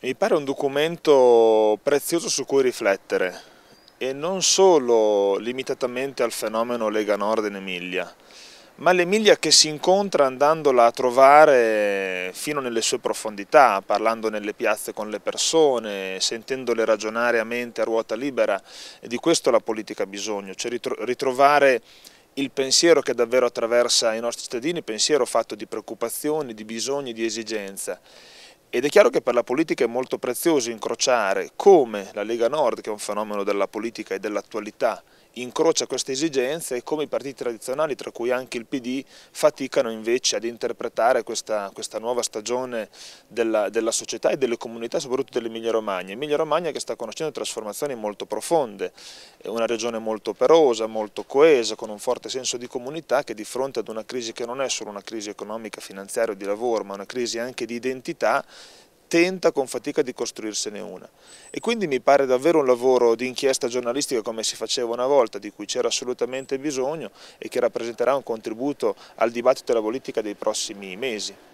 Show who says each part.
Speaker 1: Mi pare un documento prezioso su cui riflettere e non solo limitatamente al fenomeno Lega Nord in Emilia, ma l'Emilia che si incontra andandola a trovare fino nelle sue profondità, parlando nelle piazze con le persone, sentendole ragionare a mente a ruota libera e di questo la politica ha bisogno, cioè ritrovare il pensiero che davvero attraversa i nostri cittadini, pensiero fatto di preoccupazioni, di bisogni, di esigenza ed è chiaro che per la politica è molto prezioso incrociare come la Lega Nord, che è un fenomeno della politica e dell'attualità, incrocia queste esigenze e come i partiti tradizionali, tra cui anche il PD, faticano invece ad interpretare questa, questa nuova stagione della, della, società e delle comunità, soprattutto dell'Emilia Romagna. Emilia Romagna che sta conoscendo trasformazioni molto profonde, è una regione molto operosa, molto coesa, con un forte senso di comunità che di fronte ad una crisi che non è solo una crisi economica, finanziaria o di lavoro, ma una crisi anche di identità, tenta con fatica di costruirsene una. E quindi mi pare davvero un lavoro di inchiesta giornalistica come si faceva una volta, di cui c'era assolutamente bisogno e che rappresenterà un contributo al dibattito della politica dei prossimi mesi.